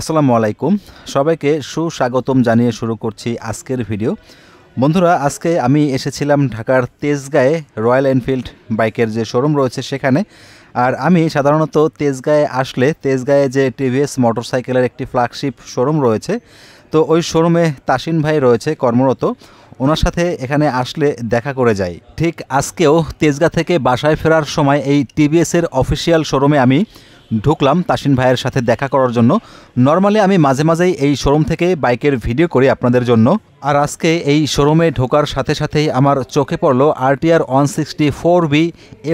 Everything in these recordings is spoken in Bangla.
আসসালামু আলাইকুম সবাইকে সুস্বাগতম জানিয়ে শুরু করছি আজকের ভিডিও বন্ধুরা আজকে আমি এসেছিলাম ঢাকার তেজগাঁয়ে রয়্যাল এনফিল্ড বাইকের যে শোরুম রয়েছে সেখানে আর আমি সাধারণত তেজগাঁয়ে আসলে তেজগাঁয়ে যে টিভিএস মোটরসাইকেলের একটি ফ্ল্যাগশিপ শোরুম রয়েছে তো ওই শোরুমে তাসিন ভাই রয়েছে কর্মরত ওনার সাথে এখানে আসলে দেখা করে যাই ঠিক আজকেও তেজগা থেকে বাসায় ফেরার সময় এই টিভিএসের অফিসিয়াল শোরুমে আমি ঢুকলাম তাসিন ভাইয়ের সাথে দেখা করার জন্য নর্মালি আমি মাঝে মাঝেই এই শোরুম থেকে বাইকের ভিডিও করি আপনাদের জন্য আর আজকে এই শোরুমে ঢোকার সাথে সাথেই আমার চোখে পড়লো RTR one sixty four V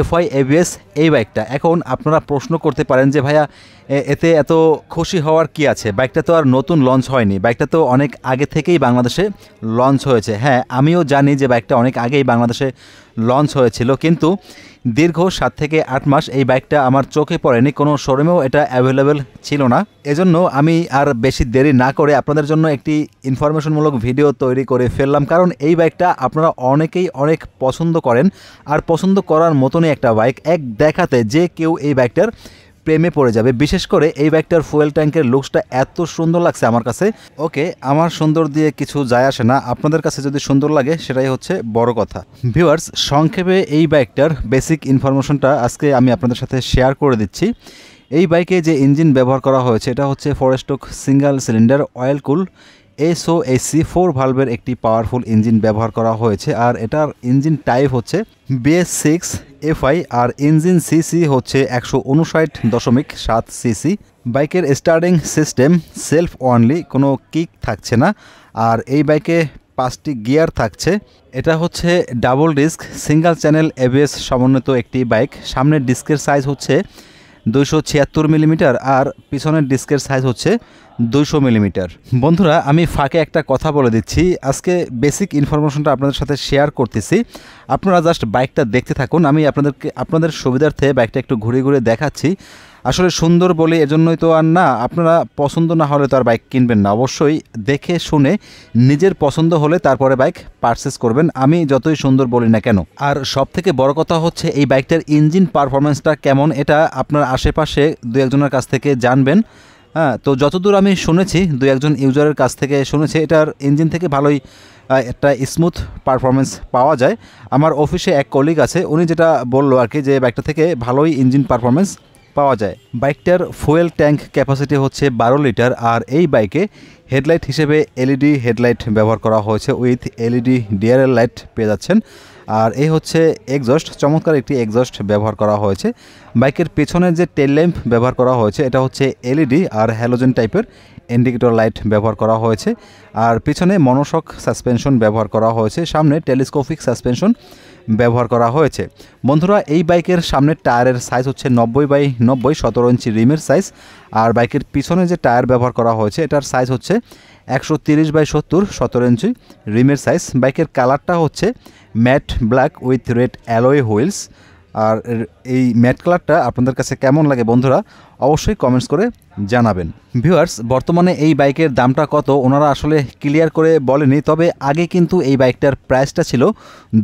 FI ABS এই বাইকটা এখন আপনারা প্রশ্ন করতে পারেন যে ভাইয়া এতে এত খুশি হওয়ার কি আছে বাইকটা তো আর নতুন লঞ্চ হয়নি বাইকটা তো অনেক আগে থেকেই বাংলাদেশে লঞ্চ হয়েছে হ্যাঁ আমিও জানি যে বাইকটা অনেক আগেই বাংলাদেশে লঞ্চ হয়েছিল কিন্তু দীর্ঘ সাত থেকে আট মাস এই বাইকটা আমার চোখে পড়েনি কোনো শোরুমেও এটা অ্যাভেলেবেল ছিল না এজন্য আমি আর বেশি দেরি না করে আপনাদের জন্য একটি ইনফরমেশনমূলক ভিডিও তৈরি করে ফেললাম কারণ এই বাইকটা আপনারা অনেকেই অনেক পছন্দ করেন আর পছন্দ করার মতনই একটা বাইক এক দেখাতে যে কেউ এই বাইকটার প্রেমে পড়ে যাবে বিশেষ করে এই বাইকটার ফুয়েল ট্যাঙ্কের লুকসটা এত সুন্দর লাগছে আমার কাছে ওকে আমার সুন্দর দিয়ে কিছু যায় আসে না আপনাদের কাছে যদি সুন্দর লাগে সেটাই হচ্ছে বড় কথা ভিউয়ার্স সংক্ষেপে এই বাইকটার বেসিক ইনফরমেশনটা আজকে আমি আপনাদের সাথে শেয়ার করে দিচ্ছি এই বাইকে যে ইঞ্জিন ব্যবহার করা হয়েছে এটা হচ্ছে four stroke single cylinder oil cool SOHC four ভালভের একটি পাওয়ারফুল ইঞ্জিন ব্যবহার করা হয়েছে আর এটার ইঞ্জিন টাইপ হচ্ছে বিএস সিক্স এফআই আর ইঞ্জিন সিসি হচ্ছে একশো উনষাট দশমিক সাত সিসি বাইকের স্টার্টিং সিস্টেম সেলফ অনলি কোনো কিক থাকছে না আর এই বাইকে পাঁচটি গিয়ার থাকছে এটা হচ্ছে double disc single channel ABS সমন্বিত একটি বাইক সামনের ডিস্কের সাইজ হচ্ছে দুইশো ছিয়াত্তর মিলিমিটার আর পিছনের ডিস্কের সাইজ হচ্ছে দুইশো মিলিমিটার বন্ধুরা আমি ফাঁকে একটা কথা বলে দিচ্ছি আজকে বেসিক ইনফরমেশনটা আপনাদের সাথে শেয়ার করতেছি আপনারা জাস্ট বাইকটা দেখতে থাকুন আমি আপনাদেরকে আপনাদের সুবিধার্থে বাইকটা একটু ঘুরে ঘুরে দেখাচ্ছি আসলে সুন্দর বলে এজন্যই তো আর না আপনারা পছন্দ না হলে তো আর বাইক কিনবেন না অবশ্যই দেখে শুনে নিজের পছন্দ হলে তারপরে বাইক পারচেস করবেন আমি যতই সুন্দর বলি না কেন আর সব থেকে বড় কথা হচ্ছে এই বাইকটার ইঞ্জিন পারফরমেন্সটা কেমন এটা আপনার আশেপাশে দু একজনের কাছ থেকে জানবেন হ্যাঁ তো যতদূর আমি শুনেছি দু একজন ইউজারের কাছ থেকে শুনেছি এটার ইঞ্জিন থেকে ভালোই একটা স্মুথ পারফরমেন্স পাওয়া যায় আমার অফিসে এক কলিগ আছে উনি যেটা বললো আর কি যে বাইকটা থেকে ভালোই ইঞ্জিন পারফরমেন্স পাওয়া যায় বাইকটার ফুয়েল ট্যাঙ্ক ক্যাপাসিটি হচ্ছে বারো লিটার আর এই বাইকে হেডলাইট হিসেবে এলইডি হেডলাইট ব্যবহার করা হয়েছে উইথ এলইডি ডিয়ারের লাইট পেয়ে যাচ্ছেন আর এই হচ্ছে এক্সস্ট চমৎকার একটি এক্সস্ট ব্যবহার করা হয়েছে বাইকের পেছনে যে টেল ল্যাম্প ব্যবহার করা হয়েছে এটা হচ্ছে এলইডি আর হ্যালোজেন টাইপের ইন্ডিকেটর লাইট ব্যবহার করা হয়েছে আর পিছনে মনোশক সাসপেনশন ব্যবহার করা হয়েছে সামনে টেলিস্কোপিক সাসপেনশন ব্যবহার করা হয়েছে বন্ধুরা এই বাইকের সামনের টায়ারের সাইজ হচ্ছে নব্বই বাই নব্বই সতেরো ইঞ্চি রিমের সাইজ আর বাইকের পিছনে যে টায়ার ব্যবহার করা হয়েছে এটার সাইজ হচ্ছে একশো তিরিশ বাই সত্তর সতেরো ইঞ্চি রিমের সাইজ বাইকের কালারটা হচ্ছে matte black with red alloy wheels আর এই ম্যাট কালারটা আপনাদের কাছে কেমন লাগে বন্ধুরা অবশ্যই কমেন্টস করে জানাবেন ভিউয়ার্স বর্তমানে এই বাইকের দামটা কত ওনারা আসলে ক্লিয়ার করে বলেনি তবে আগে কিন্তু এই বাইকটার প্রাইসটা ছিল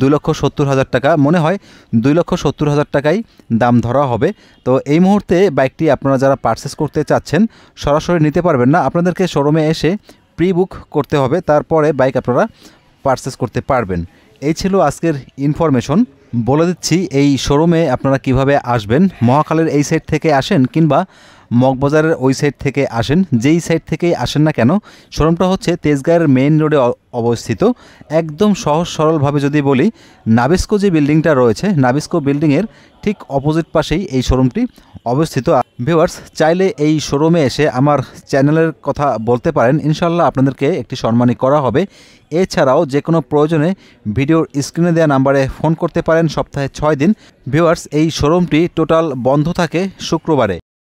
দুই লক্ষ সত্তর হাজার টাকা মনে হয় দুই লক্ষ সত্তর হাজার টাকাই দাম ধরা হবে তো এই মুহূর্তে বাইকটি আপনারা যারা পারচেস করতে চাচ্ছেন সরাসরি নিতে পারবেন না আপনাদেরকে শোরুমে এসে প্রি বুক করতে হবে তারপরে বাইক আপনারা পারচেস করতে পারবেন এই ছিল আজকের ইনফরমেশন বলে দিচ্ছি এই শোরুমে আপনারা কিভাবে আসবেন মহাকালের এই সাইড থেকে আসেন কিংবা মগবাজারের ওই সাইড থেকে আসেন যেই সাইড থেকেই আসেন না কেন শোরুমটা হচ্ছে তেজগাঁয়ের মেইন রোডে অবস্থিত একদম সহজ সরলভাবে যদি বলি নাবিস্কো যে বিল্ডিংটা রয়েছে নাবিস্কো বিল্ডিংয়ের ঠিক অপোজিট পাশেই এই শোরুমটি অবস্থিত ভিউয়ার্স চাইলে এই শোরুমে এসে আমার চ্যানেলের কথা বলতে পারেন ইনশাল্লাহ আপনাদেরকে একটি সম্মানী করা হবে এছাড়াও যে কোনো প্রয়োজনে ভিডিওর স্ক্রিনে দেওয়া নাম্বারে ফোন করতে পারেন সপ্তাহে ছয় দিন ভিউয়ার্স এই শোরুমটি টোটাল বন্ধ থাকে শুক্রবারে